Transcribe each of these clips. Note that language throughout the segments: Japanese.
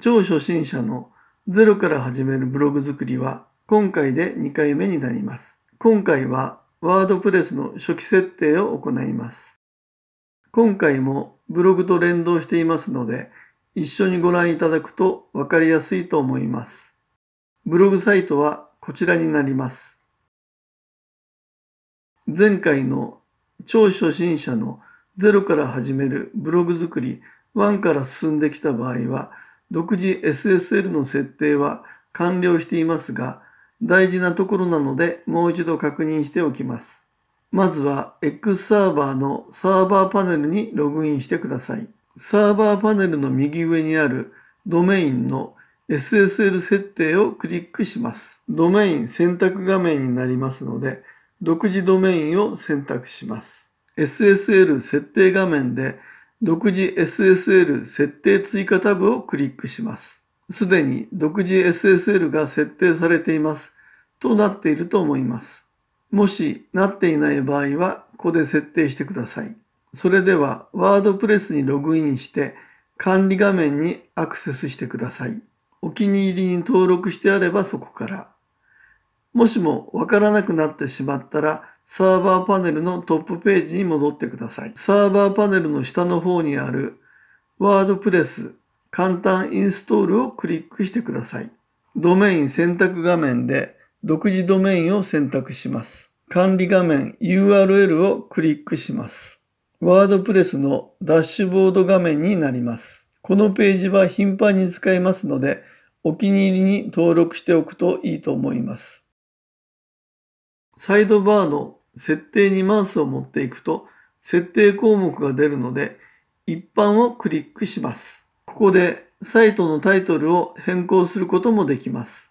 超初心者のゼロから始めるブログ作りは今回で2回目になります。今回はワードプレスの初期設定を行います。今回もブログと連動していますので一緒にご覧いただくとわかりやすいと思います。ブログサイトはこちらになります。前回の超初心者のゼロから始めるブログ作り1から進んできた場合は独自 SSL の設定は完了していますが、大事なところなのでもう一度確認しておきます。まずは X サーバーのサーバーパネルにログインしてください。サーバーパネルの右上にあるドメインの SSL 設定をクリックします。ドメイン選択画面になりますので、独自ドメインを選択します。SSL 設定画面で独自 SSL 設定追加タブをクリックします。すでに独自 SSL が設定されていますとなっていると思います。もしなっていない場合は、ここで設定してください。それでは、ワードプレスにログインして、管理画面にアクセスしてください。お気に入りに登録してあればそこから。もしもわからなくなってしまったら、サーバーパネルのトップページに戻ってください。サーバーパネルの下の方にあるワードプレス簡単インストールをクリックしてください。ドメイン選択画面で独自ドメインを選択します。管理画面 URL をクリックします。WordPress のダッシュボード画面になります。このページは頻繁に使いますので、お気に入りに登録しておくといいと思います。サイドバーの設定にマウスを持っていくと設定項目が出るので一般をクリックします。ここでサイトのタイトルを変更することもできます。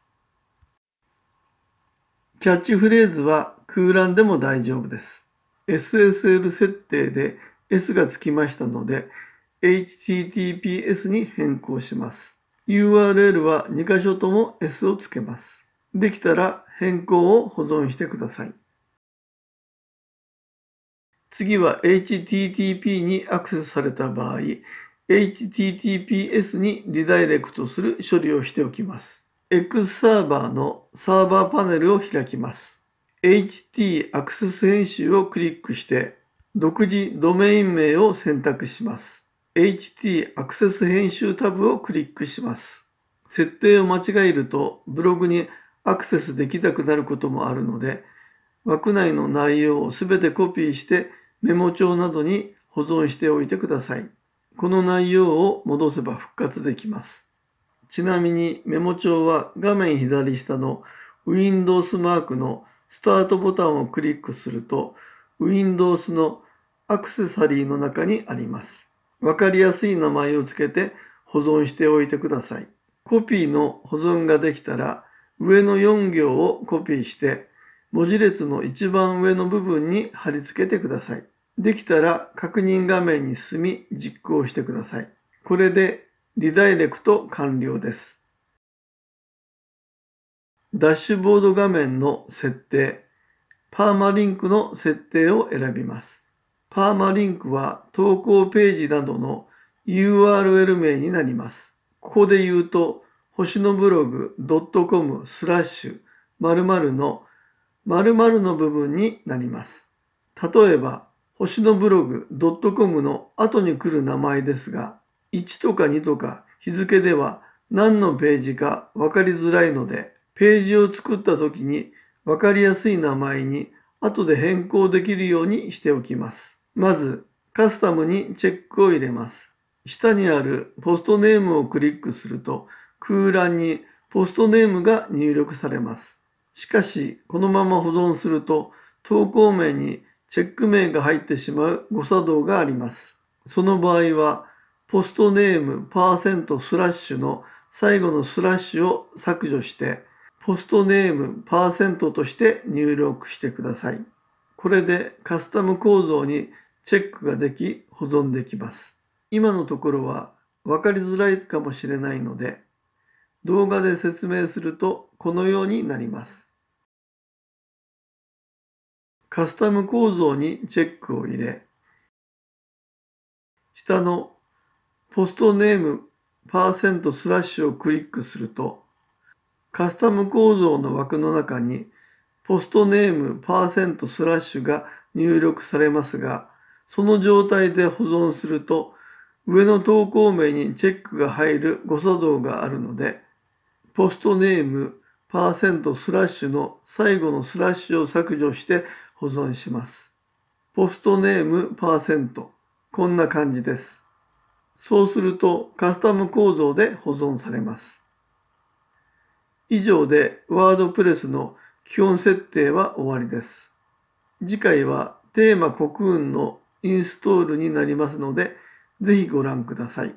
キャッチフレーズは空欄でも大丈夫です。SSL 設定で S がつきましたので HTTPS に変更します。URL は2箇所とも S をつけます。できたら変更を保存してください。次は HTTP にアクセスされた場合、HTTPS にリダイレクトする処理をしておきます。X サーバーのサーバーパネルを開きます。HT アクセス編集をクリックして、独自ドメイン名を選択します。HT アクセス編集タブをクリックします。設定を間違えるとブログにアクセスできなくなることもあるので、枠内の内容をすべてコピーしてメモ帳などに保存しておいてください。この内容を戻せば復活できます。ちなみにメモ帳は画面左下の Windows マークのスタートボタンをクリックすると Windows のアクセサリーの中にあります。わかりやすい名前をつけて保存しておいてください。コピーの保存ができたら上の4行をコピーして文字列の一番上の部分に貼り付けてください。できたら確認画面に進み実行してください。これでリダイレクト完了です。ダッシュボード画面の設定、パーマリンクの設定を選びます。パーマリンクは投稿ページなどの URL 名になります。ここで言うと、星のブログ .com スラッシュ〇〇の〇〇の部分になります。例えば、星のブログ .com の後に来る名前ですが、1とか2とか日付では何のページかわかりづらいので、ページを作った時にわかりやすい名前に後で変更できるようにしておきます。まず、カスタムにチェックを入れます。下にあるポストネームをクリックすると、空欄にポストネームが入力されます。しかし、このまま保存すると、投稿名にチェック名が入ってしまう誤作動があります。その場合は、ポストネームパーセントスラッシュの最後のスラッシュを削除して、ポストネームパーセントとして入力してください。これでカスタム構造にチェックができ保存できます。今のところは分かりづらいかもしれないので、動画で説明するとこのようになります。カスタム構造にチェックを入れ、下のポストネームパーセントスラッシュをクリックすると、カスタム構造の枠の中にポストネームパーセントスラッシュが入力されますが、その状態で保存すると、上の投稿名にチェックが入る誤作動があるので、ポストネームパーセントスラッシュの最後のスラッシュを削除して保存します。ポストネームパーセント。こんな感じです。そうするとカスタム構造で保存されます。以上で WordPress の基本設定は終わりです。次回はテーマ国運のインストールになりますので、ぜひご覧ください。